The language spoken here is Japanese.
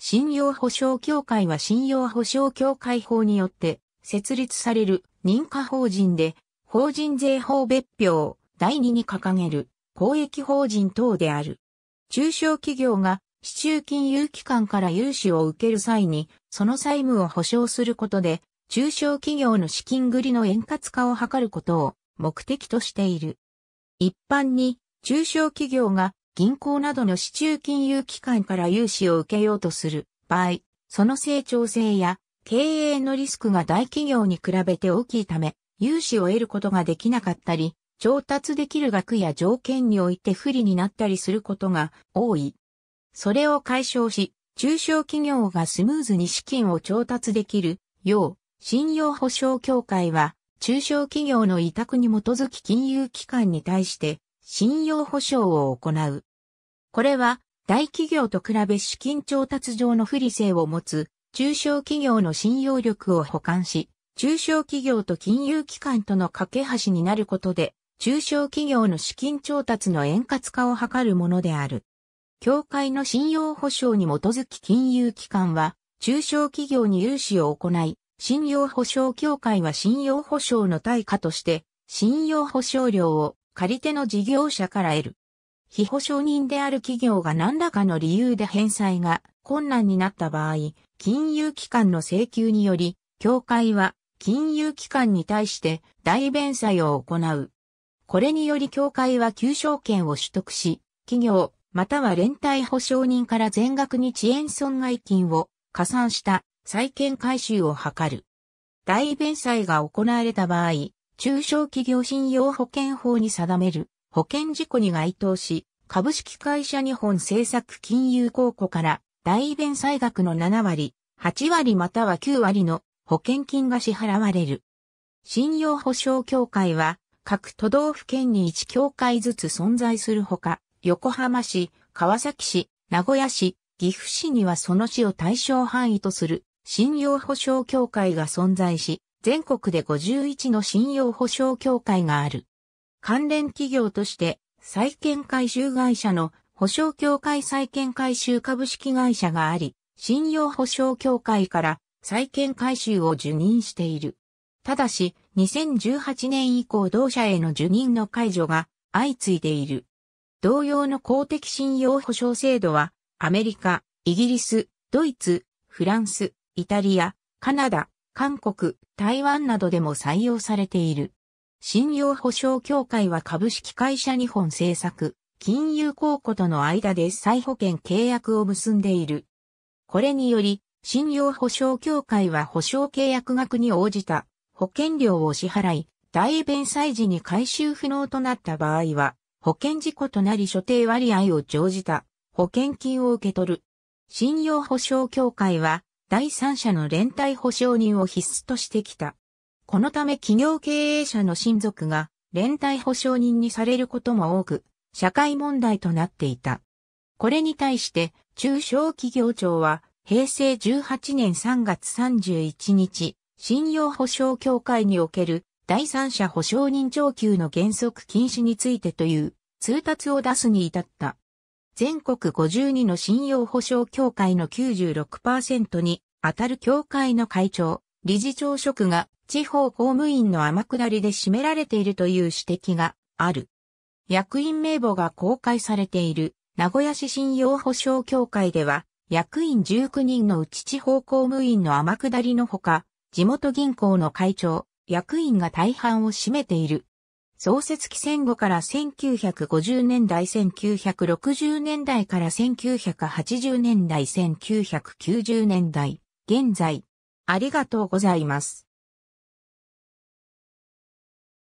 信用保証協会は信用保証協会法によって設立される認可法人で、法人税法別表第2に掲げる公益法人等である。中小企業が市中金融機関から融資を受ける際に、その債務を保証することで、中小企業の資金繰りの円滑化を図ることを目的としている。一般に中小企業が銀行などの市中金融機関から融資を受けようとする場合、その成長性や経営のリスクが大企業に比べて大きいため、融資を得ることができなかったり、調達できる額や条件において不利になったりすることが多い。それを解消し、中小企業がスムーズに資金を調達できるよう、信用保証協会は、中小企業の委託に基づき金融機関に対して、信用保証を行う。これは大企業と比べ資金調達上の不利性を持つ中小企業の信用力を補完し、中小企業と金融機関との架け橋になることで、中小企業の資金調達の円滑化を図るものである。協会の信用保証に基づき金融機関は、中小企業に融資を行い、信用保証協会は信用保証の対価として、信用保証料を借り手の事業者から得る。非保証人である企業が何らかの理由で返済が困難になった場合、金融機関の請求により、協会は金融機関に対して代弁済を行う。これにより協会は求償権を取得し、企業、または連帯保証人から全額に遅延損害金を加算した再建回収を図る。代弁済が行われた場合、中小企業信用保険法に定める保険事故に該当し、株式会社日本政策金融公庫から代弁債額の7割、8割または9割の保険金が支払われる。信用保証協会は各都道府県に1協会ずつ存在するほか、横浜市、川崎市、名古屋市、岐阜市にはその市を対象範囲とする信用保証協会が存在し、全国で51の信用保証協会がある。関連企業として、債券回収会社の保証協会債券回収株式会社があり、信用保証協会から債券回収を受任している。ただし、2018年以降同社への受任の解除が相次いでいる。同様の公的信用保証制度は、アメリカ、イギリス、ドイツ、フランス、イタリア、カナダ、韓国、台湾などでも採用されている。信用保証協会は株式会社日本政策、金融公庫との間で再保険契約を結んでいる。これにより、信用保証協会は保証契約額に応じた保険料を支払い、大弁済時に回収不能となった場合は、保険事故となり所定割合を乗じた保険金を受け取る。信用保証協会は、第三者の連帯保証人を必須としてきた。このため企業経営者の親族が連帯保証人にされることも多く、社会問題となっていた。これに対して中小企業庁は平成18年3月31日、信用保証協会における第三者保証人上級の原則禁止についてという通達を出すに至った。全国52の信用保証協会の96%に当たる協会の会長、理事長職が地方公務員の天下りで占められているという指摘がある。役員名簿が公開されている名古屋市信用保障協会では、役員19人のうち地方公務員の天下りのほか、地元銀行の会長、役員が大半を占めている。創設期戦後から1950年代、1960年代から1980年代、1990年代、現在、ありがとうございます。